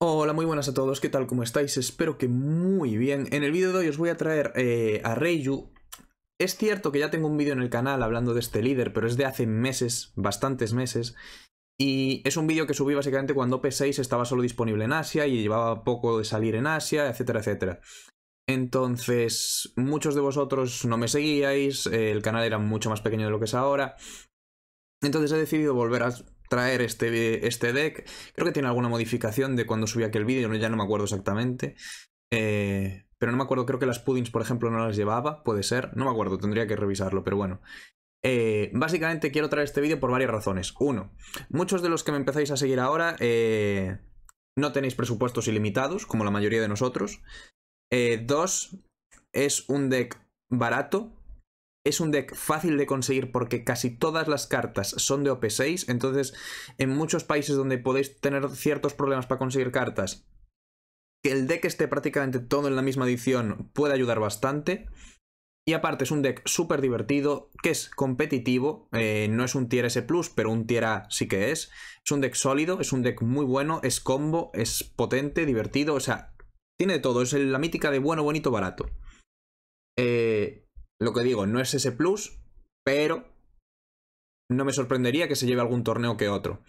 Hola, muy buenas a todos, ¿qué tal? ¿Cómo estáis? Espero que muy bien. En el vídeo de hoy os voy a traer eh, a Reiju. Es cierto que ya tengo un vídeo en el canal hablando de este líder, pero es de hace meses, bastantes meses. Y es un vídeo que subí básicamente cuando P6 estaba solo disponible en Asia y llevaba poco de salir en Asia, etcétera, etcétera. Entonces, muchos de vosotros no me seguíais, el canal era mucho más pequeño de lo que es ahora. Entonces he decidido volver a traer este, este deck. Creo que tiene alguna modificación de cuando subí aquel vídeo, ya no me acuerdo exactamente. Eh, pero no me acuerdo, creo que las puddings, por ejemplo, no las llevaba, puede ser. No me acuerdo, tendría que revisarlo, pero bueno. Eh, básicamente quiero traer este vídeo por varias razones. Uno, muchos de los que me empezáis a seguir ahora eh, no tenéis presupuestos ilimitados, como la mayoría de nosotros. dos, es un deck barato, es un deck fácil de conseguir porque casi todas las cartas son de OP6, entonces en muchos países donde podéis tener ciertos problemas para conseguir cartas, que el deck esté prácticamente todo en la misma edición puede ayudar bastante. Y aparte es un deck súper divertido, que es competitivo, eh, no es un tier S+, pero un tier A sí que es. Es un deck sólido, es un deck muy bueno, es combo, es potente, divertido, o sea, tiene de todo, es la mítica de bueno, bonito, barato. Eh, lo que digo, no es ese plus, pero no me sorprendería que se lleve algún torneo que otro.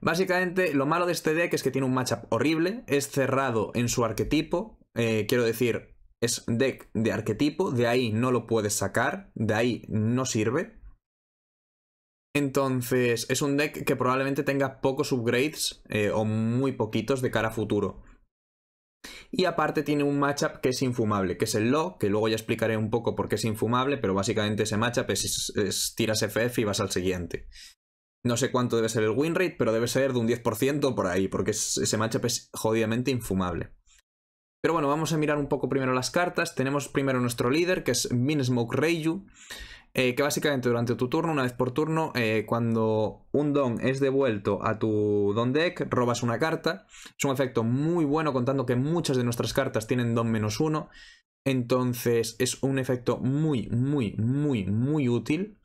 Básicamente, lo malo de este deck es que tiene un matchup horrible, es cerrado en su arquetipo, eh, quiero decir, es deck de arquetipo, de ahí no lo puedes sacar, de ahí no sirve. Entonces, es un deck que probablemente tenga pocos upgrades eh, o muy poquitos de cara a futuro y aparte tiene un matchup que es infumable, que es el lo que luego ya explicaré un poco por qué es infumable, pero básicamente ese matchup es, tiras FF y vas al siguiente. No sé cuánto debe ser el win rate, pero debe ser de un 10% por ahí, porque ese matchup es jodidamente infumable. Pero bueno, vamos a mirar un poco primero las cartas. Tenemos primero nuestro líder, que es smoke Reiju. Eh, que básicamente durante tu turno, una vez por turno, eh, cuando un don es devuelto a tu don deck, robas una carta. Es un efecto muy bueno contando que muchas de nuestras cartas tienen don menos uno. Entonces es un efecto muy, muy, muy, muy útil.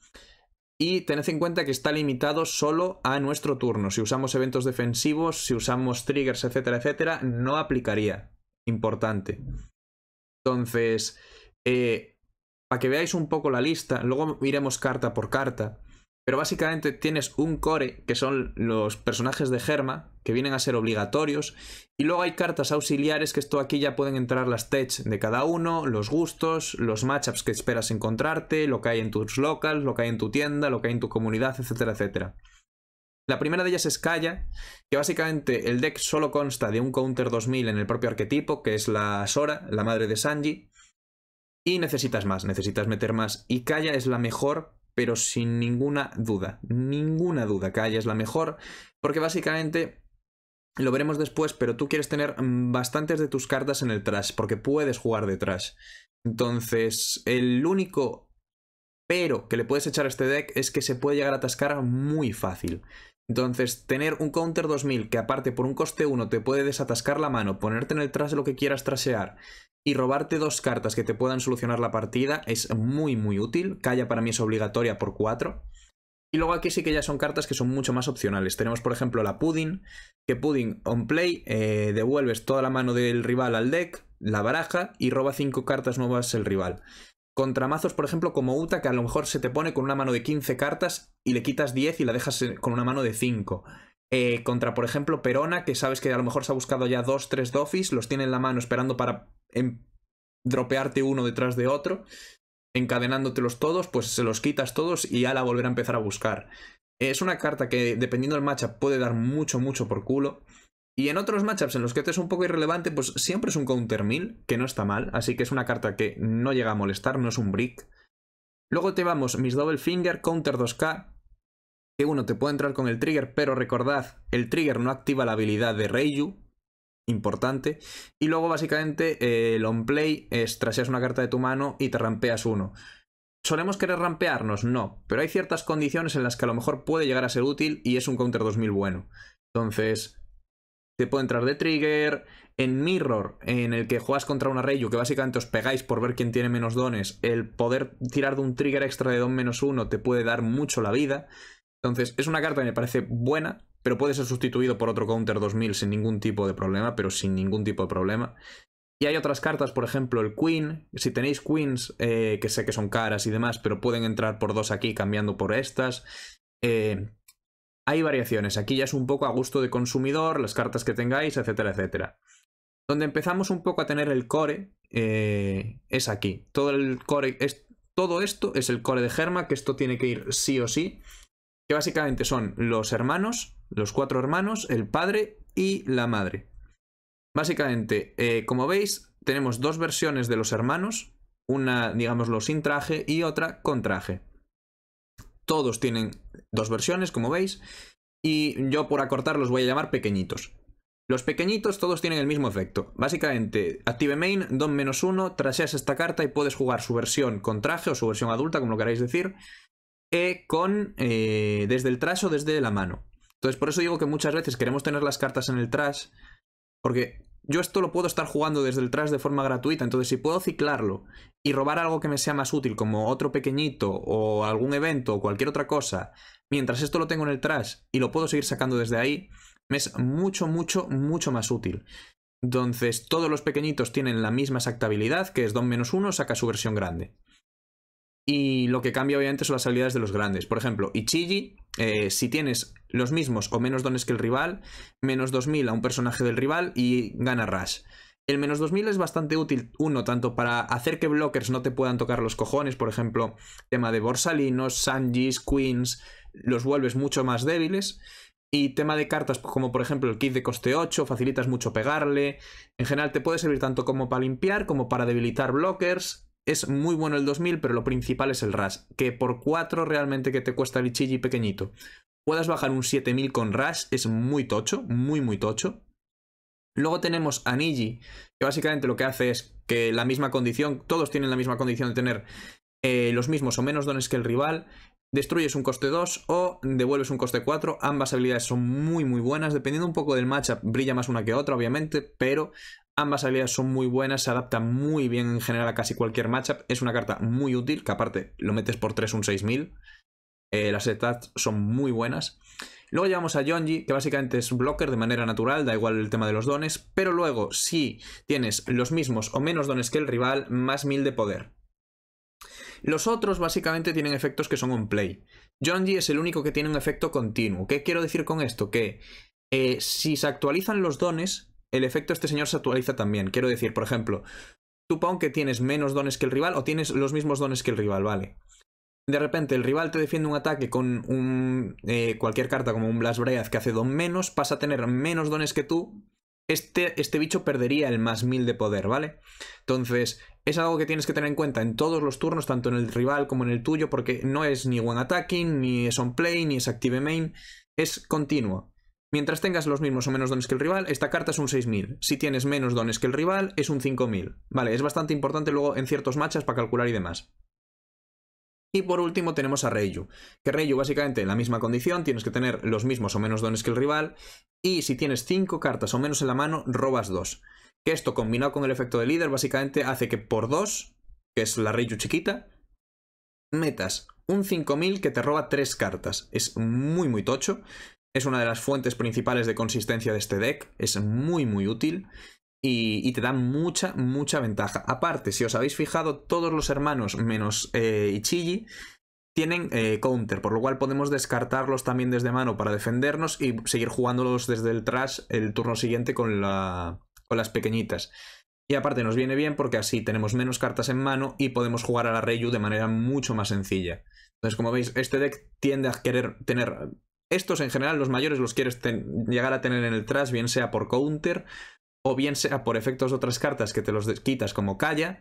Y tened en cuenta que está limitado solo a nuestro turno. Si usamos eventos defensivos, si usamos triggers, etcétera, etcétera, no aplicaría. Importante. Entonces, eh, para que veáis un poco la lista, luego iremos carta por carta. Pero básicamente tienes un core, que son los personajes de Germa, que vienen a ser obligatorios. Y luego hay cartas auxiliares, que esto aquí ya pueden entrar las techs de cada uno, los gustos, los matchups que esperas encontrarte, lo que hay en tus locals, lo que hay en tu tienda, lo que hay en tu comunidad, etcétera, etcétera. La primera de ellas es Kaya, que básicamente el deck solo consta de un counter 2000 en el propio arquetipo, que es la Sora, la madre de Sanji. Y necesitas más, necesitas meter más. Y Kaya es la mejor, pero sin ninguna duda, ninguna duda, Kaya es la mejor, porque básicamente lo veremos después, pero tú quieres tener bastantes de tus cartas en el trash, porque puedes jugar detrás. Entonces, el único pero que le puedes echar a este deck es que se puede llegar a atascar muy fácil. Entonces, tener un counter 2000 que aparte por un coste 1 te puede desatascar la mano, ponerte en el de lo que quieras trasear y robarte dos cartas que te puedan solucionar la partida es muy muy útil. Calla para mí es obligatoria por 4. Y luego aquí sí que ya son cartas que son mucho más opcionales. Tenemos por ejemplo la Pudding, que Pudding on play eh, devuelves toda la mano del rival al deck, la baraja y roba 5 cartas nuevas el rival contra mazos, por ejemplo, como Uta, que a lo mejor se te pone con una mano de 15 cartas y le quitas 10 y la dejas con una mano de 5. Eh, contra, por ejemplo, Perona, que sabes que a lo mejor se ha buscado ya 2, 3 Dofis, los tiene en la mano esperando para em, dropearte uno detrás de otro, encadenándotelos todos, pues se los quitas todos y ya la volverá a empezar a buscar. Es una carta que, dependiendo del matchup, puede dar mucho, mucho por culo. Y en otros matchups en los que esto es un poco irrelevante, pues siempre es un counter 1000, que no está mal, así que es una carta que no llega a molestar, no es un brick. Luego te vamos mis Double Finger, counter 2K, que uno te puede entrar con el trigger, pero recordad, el trigger no activa la habilidad de Reiju, importante. Y luego básicamente eh, el on play es traseas una carta de tu mano y te rampeas uno. ¿Solemos querer rampearnos? No, pero hay ciertas condiciones en las que a lo mejor puede llegar a ser útil y es un counter 2000 bueno. Entonces, te puede entrar de trigger. En Mirror, en el que juegas contra un o que básicamente os pegáis por ver quién tiene menos dones, el poder tirar de un trigger extra de don menos uno te puede dar mucho la vida. Entonces, es una carta que me parece buena, pero puede ser sustituido por otro counter 2000 sin ningún tipo de problema, pero sin ningún tipo de problema. Y hay otras cartas, por ejemplo, el Queen. Si tenéis Queens, eh, que sé que son caras y demás, pero pueden entrar por dos aquí cambiando por estas. Eh, hay variaciones, aquí ya es un poco a gusto de consumidor, las cartas que tengáis, etcétera, etcétera. Donde empezamos un poco a tener el core eh, es aquí. Todo el core es, todo esto es el core de Germa, que esto tiene que ir sí o sí. Que básicamente son los hermanos, los cuatro hermanos, el padre y la madre. Básicamente, eh, como veis, tenemos dos versiones de los hermanos, una, digámoslo, sin traje y otra con traje. Todos tienen dos versiones, como veis. Y yo por acortar los voy a llamar pequeñitos. Los pequeñitos todos tienen el mismo efecto. Básicamente, active main, don menos uno, traseas esta carta y puedes jugar su versión con traje o su versión adulta, como lo queráis decir, y e con, eh, desde el trash o desde la mano. Entonces, por eso digo que muchas veces queremos tener las cartas en el trash, porque yo esto lo puedo estar jugando desde el trash de forma gratuita, entonces si puedo ciclarlo y robar algo que me sea más útil, como otro pequeñito o algún evento o cualquier otra cosa, mientras esto lo tengo en el trash y lo puedo seguir sacando desde ahí, me es mucho, mucho, mucho más útil. Entonces todos los pequeñitos tienen la misma exactabilidad, que es Don-1 saca su versión grande. Y lo que cambia obviamente son las habilidades de los grandes. Por ejemplo, Ichiji, eh, si tienes los mismos o menos dones que el rival, menos 2000 a un personaje del rival y gana Rush. El menos 2000 es bastante útil, uno, tanto para hacer que blockers no te puedan tocar los cojones, por ejemplo, tema de Borsalinos, Sanjis, Queens, los vuelves mucho más débiles. Y tema de cartas, como por ejemplo el kit de coste 8, facilitas mucho pegarle. En general te puede servir tanto como para limpiar como para debilitar blockers. Es muy bueno el 2000, pero lo principal es el rush, que por 4 realmente que te cuesta el Ichiji pequeñito puedas bajar un 7000 con Rash, es muy tocho, muy, muy tocho. Luego tenemos a Niji, que básicamente lo que hace es que la misma condición, todos tienen la misma condición de tener eh, los mismos o menos dones que el rival. Destruyes un coste 2 o devuelves un coste 4. Ambas habilidades son muy muy buenas. Dependiendo un poco del matchup, brilla más una que otra, obviamente, pero ambas habilidades son muy buenas. Se adapta muy bien en general a casi cualquier matchup. Es una carta muy útil, que aparte lo metes por 3 un 6000. Eh, las stats son muy buenas. Luego llevamos a Yonji, que básicamente es blocker de manera natural, da igual el tema de los dones, pero luego si tienes los mismos o menos dones que el rival, más mil de poder. Los otros básicamente tienen efectos que son un play. Yonji es el único que tiene un efecto continuo. ¿Qué quiero decir con esto? Que eh, si se actualizan los dones, el efecto de este señor se actualiza también. Quiero decir, por ejemplo, tú que tienes menos dones que el rival o tienes los mismos dones que el rival, ¿vale? de repente el rival te defiende un ataque con un, eh, cualquier carta como un Blast Breath que hace don menos, pasa a tener menos dones que tú, este, este bicho perdería el más 1000 de poder, ¿vale? Entonces, es algo que tienes que tener en cuenta en todos los turnos, tanto en el rival como en el tuyo, porque no es ni one attacking, ni es on play, ni es active main, es continuo. Mientras tengas los mismos o menos dones que el rival, esta carta es un 6000. Si tienes menos dones que el rival, es un 5000. Vale, es bastante importante luego en ciertos matchas para calcular y demás. Y por último tenemos a Reyu, que Reyu básicamente en la misma condición, tienes que tener los mismos o menos dones que el rival, y si tienes 5 cartas o menos en la mano, robas 2. Que esto combinado con el efecto de líder básicamente hace que por 2, que es la Reyu chiquita, metas un 5000 que te roba 3 cartas. Es muy muy tocho, es una de las fuentes principales de consistencia de este deck, es muy muy útil. Y, te da mucha, mucha ventaja. Aparte, si os habéis fijado, todos los hermanos menos eh, Ichigi tienen eh, counter, por lo cual podemos descartarlos también desde mano para defendernos y seguir jugándolos desde el trash el turno siguiente con, la, con las pequeñitas. Y aparte nos viene bien porque así tenemos menos cartas en mano y podemos jugar a la Reyu de manera mucho más sencilla. Entonces, como veis, este deck tiende a querer tener... Estos en general, los mayores, los quieres llegar a tener en el trash, bien sea por counter o bien sea por efectos de otras cartas que te los quitas como Calla,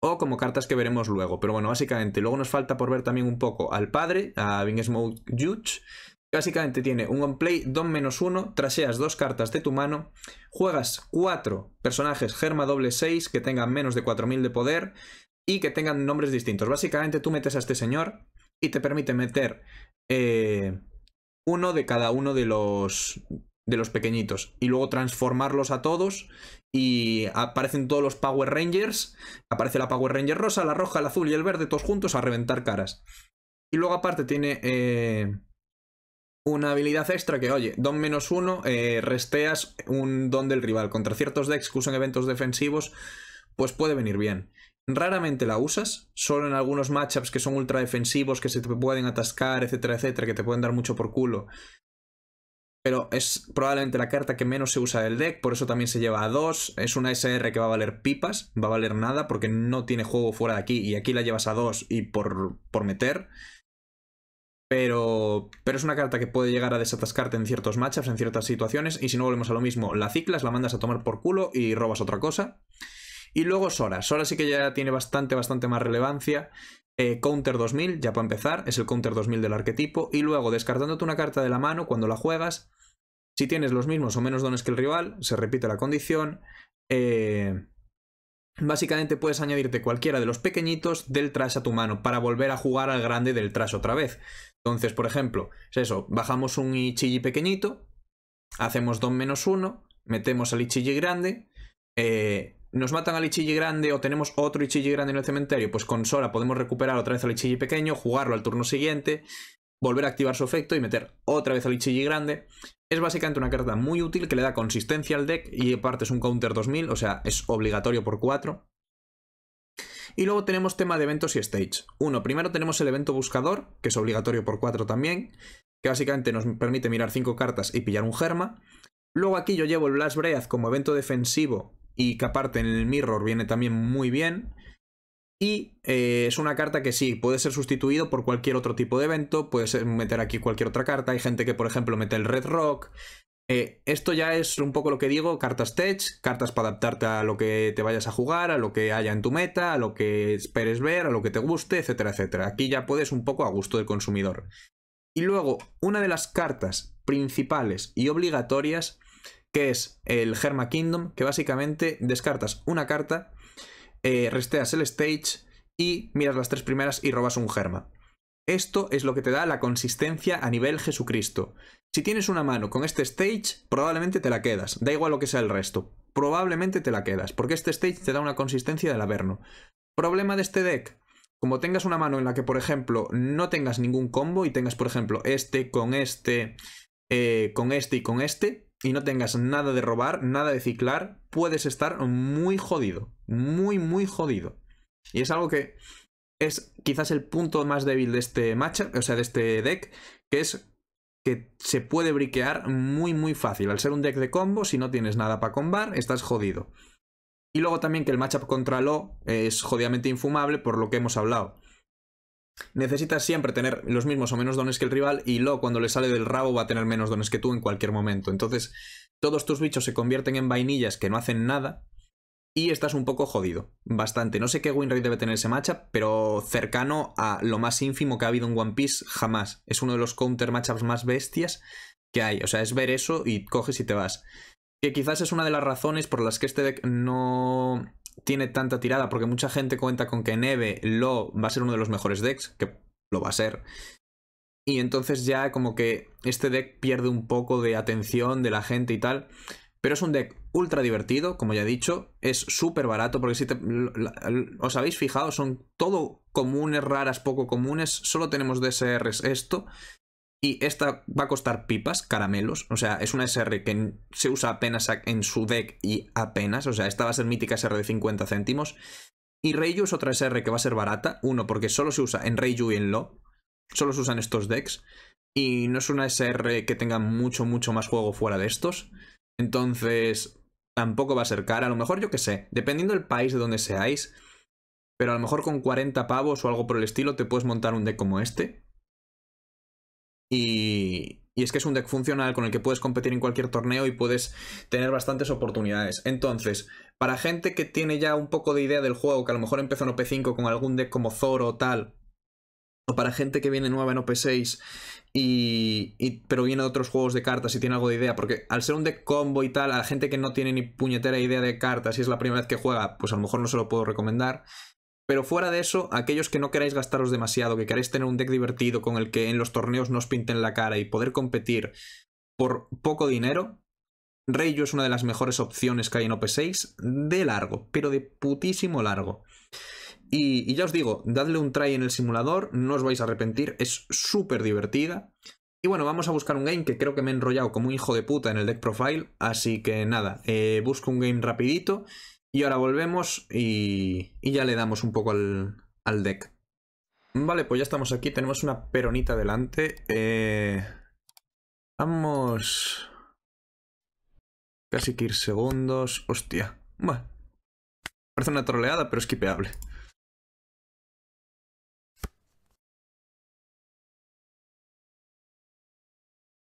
o como cartas que veremos luego. Pero bueno, básicamente, luego nos falta por ver también un poco al padre, a Bing Juge, que básicamente tiene un gameplay play don menos uno, traseas dos cartas de tu mano, juegas cuatro personajes germa doble 6 que tengan menos de 4000 de poder y que tengan nombres distintos. Básicamente tú metes a este señor y te permite meter eh, uno de cada uno de los de los pequeñitos y luego transformarlos a todos y aparecen todos los Power Rangers, aparece la Power Ranger rosa, la roja, el azul y el verde todos juntos a reventar caras. Y luego aparte tiene eh, una habilidad extra que, oye, don menos uno, eh, resteas un don del rival. Contra ciertos decks que usan eventos defensivos, pues puede venir bien. Raramente la usas, solo en algunos matchups que son ultra defensivos, que se te pueden atascar, etcétera, etcétera, que te pueden dar mucho por culo pero es probablemente la carta que menos se usa del deck, por eso también se lleva a 2. Es una SR que va a valer pipas, va a valer nada porque no tiene juego fuera de aquí y aquí la llevas a 2 y por, meter. Pero, pero es una carta que puede llegar a desatascarte en ciertos matchups, en ciertas situaciones, y si no volvemos a lo mismo, la ciclas, la mandas a tomar por culo y robas otra cosa. Y luego Sora. Sora sí que ya tiene bastante, bastante más relevancia. Eh, Counter 2000, ya para empezar, es el Counter 2000 del arquetipo, y luego descartándote una carta de la mano cuando la juegas, si tienes los mismos o menos dones que el rival, se repite la condición. Eh, básicamente puedes añadirte cualquiera de los pequeñitos del trash a tu mano para volver a jugar al grande del trash otra vez. Entonces, por ejemplo, es eso, bajamos un Ichiji pequeñito, hacemos don menos uno, metemos al Ichigi grande, eh, ¿Nos matan al Ichiji grande o tenemos otro Ichiji grande en el cementerio? Pues con Sora podemos recuperar otra vez al Ichiji pequeño, jugarlo al turno siguiente, volver a activar su efecto y meter otra vez al Ichiji grande. Es básicamente una carta muy útil que le da consistencia al deck y aparte es un counter 2000, o sea, es obligatorio por 4. Y luego tenemos tema de eventos y stage. Uno, primero tenemos el evento buscador, que es obligatorio por 4 también, que básicamente nos permite mirar 5 cartas y pillar un germa. Luego aquí yo llevo el Blast Breath como evento defensivo y que aparte en el mirror viene también muy bien. Y eh, es una carta que sí, puede ser sustituido por cualquier otro tipo de evento, puedes meter aquí cualquier otra carta, hay gente que por ejemplo mete el Red Rock. Eh, esto ya es un poco lo que digo, cartas tech, cartas para adaptarte a lo que te vayas a jugar, a lo que haya en tu meta, a lo que esperes ver, a lo que te guste, etcétera, etcétera. Aquí ya puedes un poco a gusto del consumidor. Y luego, una de las cartas principales y obligatorias es el germa Kingdom, que básicamente descartas una carta, eh, resteas el stage y miras las tres primeras y robas un Germa. Esto es lo que te da la consistencia a nivel Jesucristo. Si tienes una mano con este stage, probablemente te la quedas, da igual lo que sea el resto. Probablemente te la quedas, porque este stage te da una consistencia del Averno. Problema de este deck, como tengas una mano en la que, por ejemplo, no tengas ningún combo y tengas, por ejemplo, este con este, eh, con este y con este, y no tengas nada de robar, nada de ciclar, puedes estar muy jodido, muy, muy jodido. Y es algo que es quizás el punto más débil de este matchup, o sea, de este deck, que es que se puede briquear muy, muy fácil. Al ser un deck de combo, si no tienes nada para combar, estás jodido. Y luego también que el matchup contra Lo es jodidamente infumable por lo que hemos hablado necesitas siempre tener los mismos o menos dones que el rival y Lo cuando le sale del rabo va a tener menos dones que tú en cualquier momento. Entonces todos tus bichos se convierten en vainillas que no hacen nada y estás un poco jodido, bastante. No sé qué winrate debe tener ese matchup, pero cercano a lo más ínfimo que ha habido en One Piece jamás. Es uno de los counter matchups más bestias que hay. O sea, es ver eso y coges y te vas. Que quizás es una de las razones por las que este deck no tiene tanta tirada, porque mucha gente cuenta con que Neve lo va a ser uno de los mejores decks, que lo va a ser. Y entonces ya como que este deck pierde un poco de atención de la gente y tal. Pero es un deck ultra divertido, como ya he dicho. Es súper barato, porque si os habéis fijado, son todo comunes, raras, poco comunes. Solo tenemos DSRs esto. Y esta va a costar pipas, caramelos. O sea, es una SR que se usa apenas en su deck y apenas. O sea, esta va a ser mítica SR de 50 céntimos. Y Reiju es otra SR que va a ser barata. Uno, porque solo se usa en Reiju y en Lo. Solo se usan estos decks. Y no es una SR que tenga mucho, mucho más juego fuera de estos. Entonces, tampoco va a ser cara. A lo mejor, yo qué sé, dependiendo del país de donde seáis. Pero a lo mejor con 40 pavos o algo por el estilo te puedes montar un deck como este. Y, es que es un deck funcional con el que puedes competir en cualquier torneo y puedes tener bastantes oportunidades. Entonces, para gente que tiene ya un poco de idea del juego, que a lo mejor empezó en OP5 con algún deck como Zoro o tal, o para gente que viene nueva en OP6, y, pero viene de otros juegos de cartas y tiene algo de idea, porque al ser un deck combo y tal, a la gente que no tiene ni puñetera idea de cartas y es la primera vez que juega, pues a lo mejor no se lo puedo recomendar. Pero fuera de eso, aquellos que no queráis gastaros demasiado, que queráis tener un deck divertido con el que en los torneos no os pinten la cara y poder competir por poco dinero, Reyu es una de las mejores opciones que hay en OP6, de largo, pero de putísimo largo. Y, ya os digo, dadle un try en el simulador, no os vais a arrepentir, es súper divertida. Y bueno, vamos a buscar un game que creo que me he enrollado como un hijo de puta en el deck profile, así que nada, eh, busco un game rapidito y ahora volvemos y, ya le damos un poco al, deck. Vale, pues ya estamos aquí. Tenemos una peronita delante. Eh, vamos... Casi que ir segundos. Hostia. Bueno. Parece una troleada, pero es quipeable.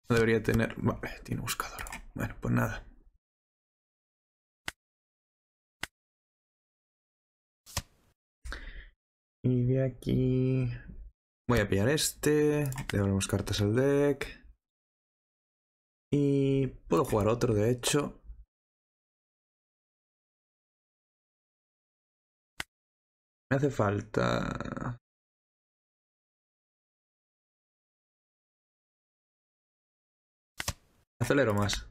No debería tener... Vale, tiene buscador. Bueno, pues nada. Y de aquí... Voy a pillar este, devolvemos cartas al deck. Y puedo jugar otro, de hecho. Me hace falta... Acelero más.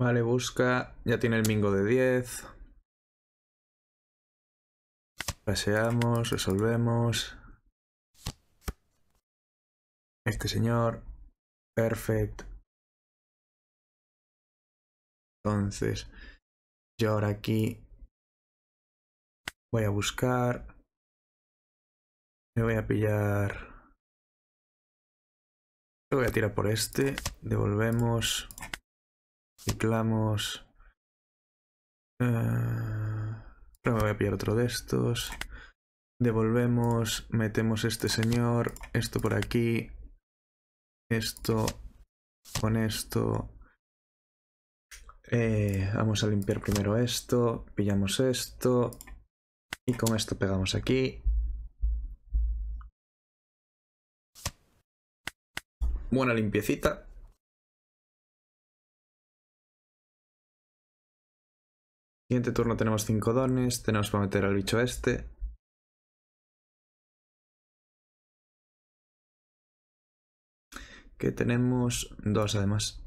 Vale, busca. Ya tiene el mingo de 10. Paseamos, resolvemos. Este señor. Perfecto. Entonces, yo ahora aquí voy a buscar. Me voy a pillar. me voy a tirar por este. Devolvemos. Ciclamos. Eh, voy a pillar otro de estos. Devolvemos, metemos este señor, esto por aquí, esto con esto. Eh, vamos a limpiar primero esto, pillamos esto y con esto pegamos aquí. Buena limpiecita. Siguiente turno tenemos 5 dones, tenemos para meter al bicho este. Que tenemos dos además.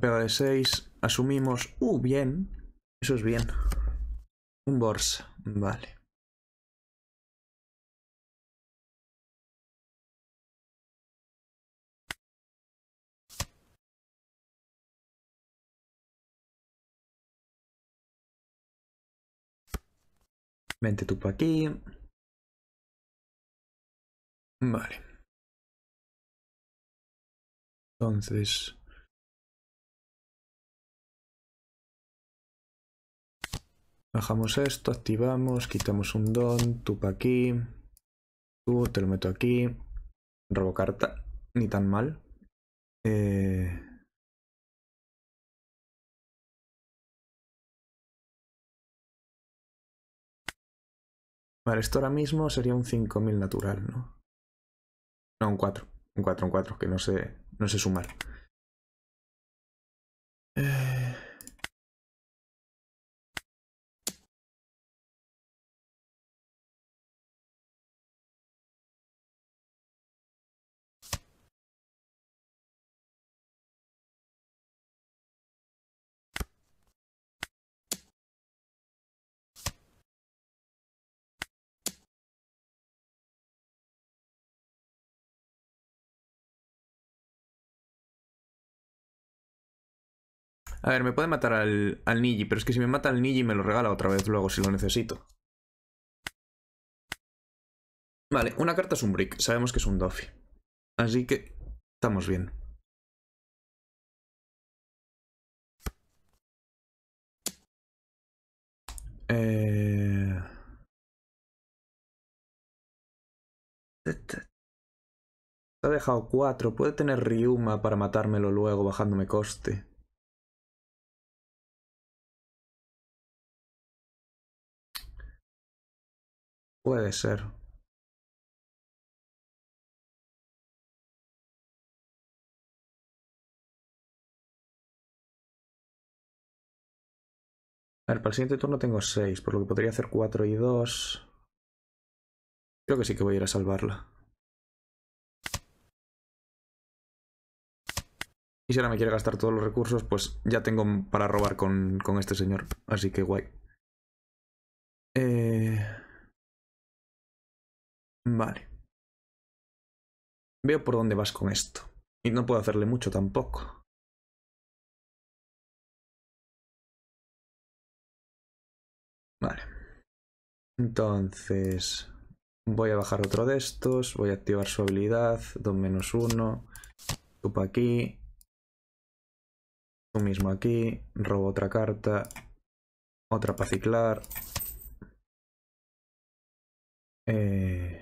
Pega de 6, asumimos... ¡Uh, bien! Eso es bien. Un borsa, vale. Vente tú aquí. Vale. Entonces... Bajamos esto, activamos, quitamos un don, tú aquí. Tú, te lo meto aquí. Robo carta, ni tan mal. Eh, Vale, esto ahora mismo sería un 5000 natural, ¿no? No, un 4. Un 4, un 4, que no sé, no sumar. Eh... A ver, me puede matar al, al Niji, pero es que si me mata al Niji me lo regala otra vez luego si lo necesito. Vale, una carta es un brick. Sabemos que es un Dofi. Así que estamos bien. Eh... Ha dejado cuatro. Puede tener Ryuma para matármelo luego bajándome coste. puede ser A ver, para el siguiente turno tengo 6, por lo que podría hacer 4 y 2. Creo que sí que voy a ir a salvarla. Y si ahora me quiere gastar todos los recursos, pues ya tengo para robar con, con este señor. Así que guay. Vale. Veo por dónde vas con esto. Y no puedo hacerle mucho tampoco. Vale. Entonces... Voy a bajar otro de estos. Voy a activar su habilidad. 2 menos 1. Tú pa aquí. Tú mismo aquí. Robo otra carta. Otra para ciclar. Eh,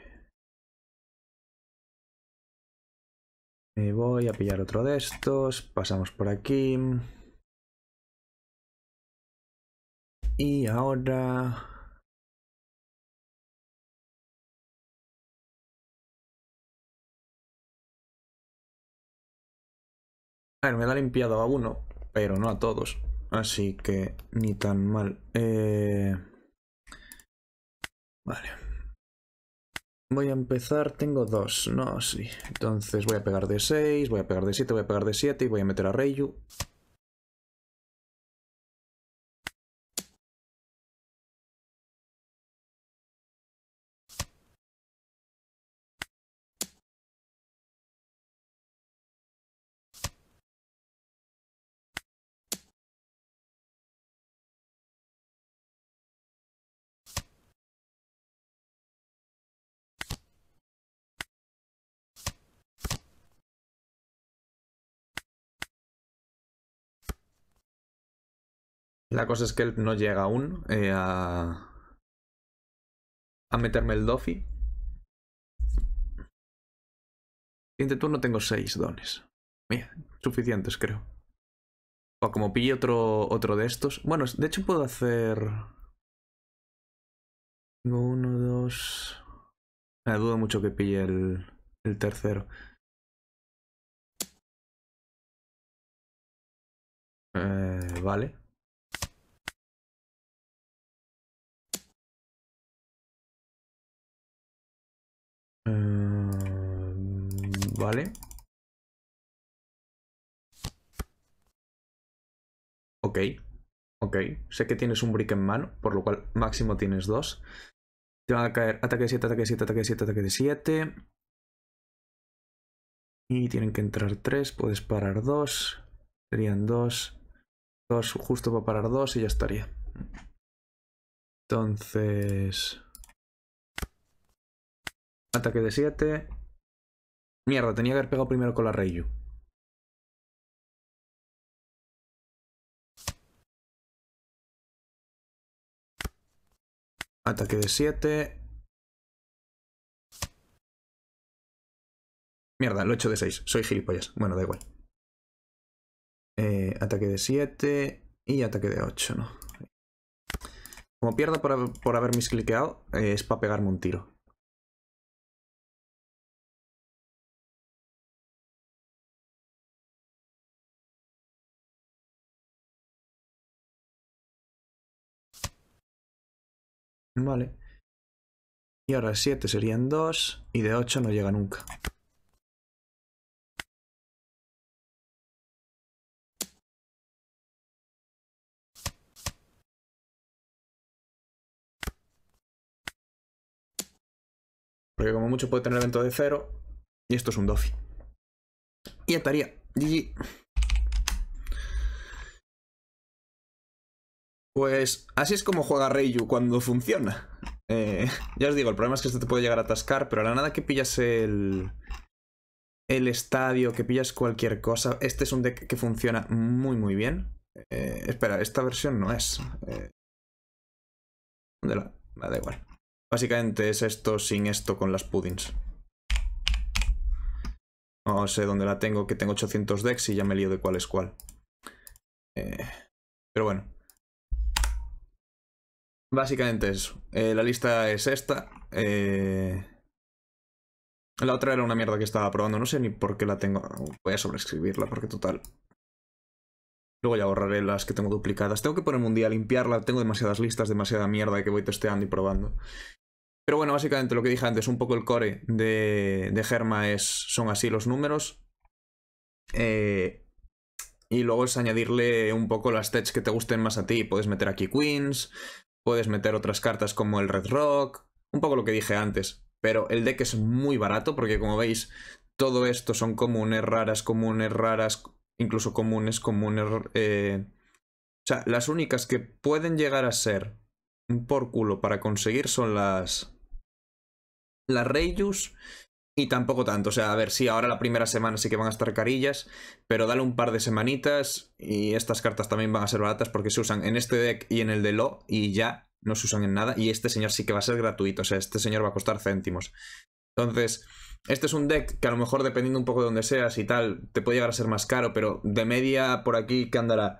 voy a pillar otro de estos. Pasamos por aquí. Y ahora... A ver, me da limpiado a uno, pero no a todos. Así que ni tan mal. Eh... Vale. Voy a empezar, tengo dos, no, sí. Entonces voy a pegar de 6, voy a pegar de 7, voy a pegar de 7 y voy a meter a Reyu. La cosa es que él no llega aún eh, a, a meterme el Dofi. Siguiente turno tengo seis dones. Mira, suficientes creo. O como pille otro, otro de estos. Bueno, de hecho puedo hacer... Tengo uno, dos... Me ah, dudo mucho que pille el, tercero. Eh, vale. Eh, vale. Ok. Ok. Sé que tienes un brick en mano, por lo cual máximo tienes dos. Te van a caer ataque de 7, ataque de 7, ataque de 7, ataque de 7. Y tienen que entrar 3, puedes parar 2. Serían 2. 2 justo para parar 2 y ya estaría. Entonces... Ataque de 7. Mierda, tenía que haber pegado primero con la Reyu. Ataque de 7. Mierda, lo he hecho de 6. Soy gilipollas. Bueno, da igual. Eh, ataque de 7 y ataque de 8, ¿no? Como pierdo por, por haberme cliqueado, eh, es para pegarme un tiro. Vale. Y ahora 7 serían 2 y de 8 no llega nunca. Porque como mucho puede tener evento de 0 y esto es un dofi. Y ya estaría. GG. Pues así es como juega Reiju cuando funciona. Eh, ya os digo, el problema es que esto te puede llegar a atascar, pero a la nada que pillas el, el estadio, que pillas cualquier cosa, este es un deck que funciona muy muy bien. Eh, espera, esta versión no es. Eh, ¿Dónde la? Me ah, da igual. Básicamente es esto sin esto con las puddings. No sé dónde la tengo, que tengo 800 decks y ya me lío de cuál es cuál. pero bueno. Básicamente eso. Eh, la lista es esta. Eh... La otra era una mierda que estaba probando. No sé ni por qué la tengo. Voy a sobreescribirla porque total. Luego ya borraré las que tengo duplicadas. Tengo que poner un día a limpiarla. Tengo demasiadas listas, demasiada mierda que voy testeando y probando. Pero bueno, básicamente lo que dije antes, un poco el core de, de Germa es, son así los números. Eh, y luego es añadirle un poco las techs que te gusten más a ti. Puedes meter aquí queens, Puedes meter otras cartas como el Red Rock, un poco lo que dije antes. Pero el deck es muy barato porque como veis, todo esto son comunes, raras, comunes, raras, incluso comunes, comunes... Eh, o sea, las únicas que pueden llegar a ser un por culo para conseguir son las... Las Reyus y tampoco tanto, o sea, a ver, sí, ahora la primera semana sí que van a estar carillas, pero dale un par de semanitas y estas cartas también van a ser baratas porque se usan en este deck y en el de Lo y ya no se usan en nada. Y este señor sí que va a ser gratuito, o sea, este señor va a costar céntimos. Entonces, este es un deck que a lo mejor dependiendo un poco de donde seas y tal, te puede llegar a ser más caro, pero de media por aquí que andará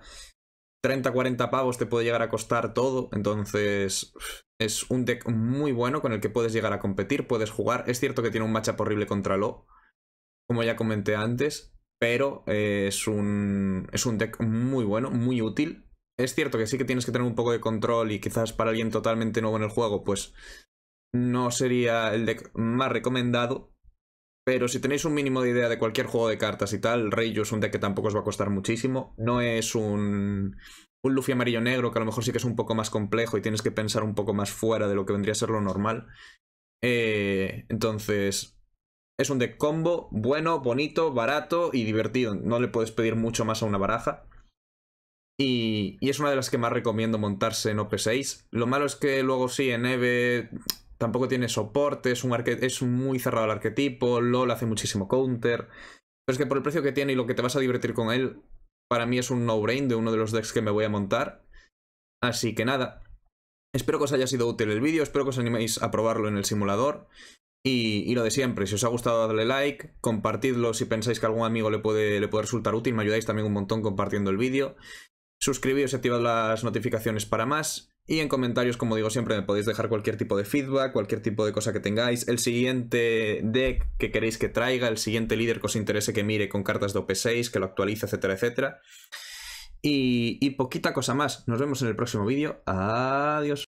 30, 40 pavos te puede llegar a costar todo, entonces es un deck muy bueno con el que puedes llegar a competir, puedes jugar. Es cierto que tiene un matchup horrible contra Lo, como ya comenté antes, pero eh, es, un, es un deck muy bueno, muy útil. Es cierto que sí que tienes que tener un poco de control y quizás para alguien totalmente nuevo en el juego, pues no sería el deck más recomendado. Pero si tenéis un mínimo de idea de cualquier juego de cartas y tal, Reiju es un deck que tampoco os va a costar muchísimo. No es un un Luffy amarillo negro, que a lo mejor sí que es un poco más complejo y tienes que pensar un poco más fuera de lo que vendría a ser lo normal. Eh, entonces, es un deck combo bueno, bonito, barato y divertido. No le puedes pedir mucho más a una baraja. Y, es una de las que más recomiendo montarse en OP6. Lo malo es que luego sí, en EVE tampoco tiene soporte, es, un es muy cerrado el arquetipo, LOL hace muchísimo counter. Pero es que por el precio que tiene y lo que te vas a divertir con él, para mí es un no-brain de uno de los decks que me voy a montar. Así que nada, espero que os haya sido útil el vídeo, espero que os animéis a probarlo en el simulador. Y, lo de siempre, si os ha gustado dadle like, compartidlo si pensáis que a algún amigo le puede, le puede resultar útil, me ayudáis también un montón compartiendo el vídeo. Suscribíos y activad las notificaciones para más. Y en comentarios, como digo siempre, me podéis dejar cualquier tipo de feedback, cualquier tipo de cosa que tengáis. El siguiente deck que queréis que traiga, el siguiente líder que os interese que mire con cartas de OP6, que lo actualice, etcétera, etcétera. Y, y poquita cosa más. Nos vemos en el próximo vídeo. Adiós.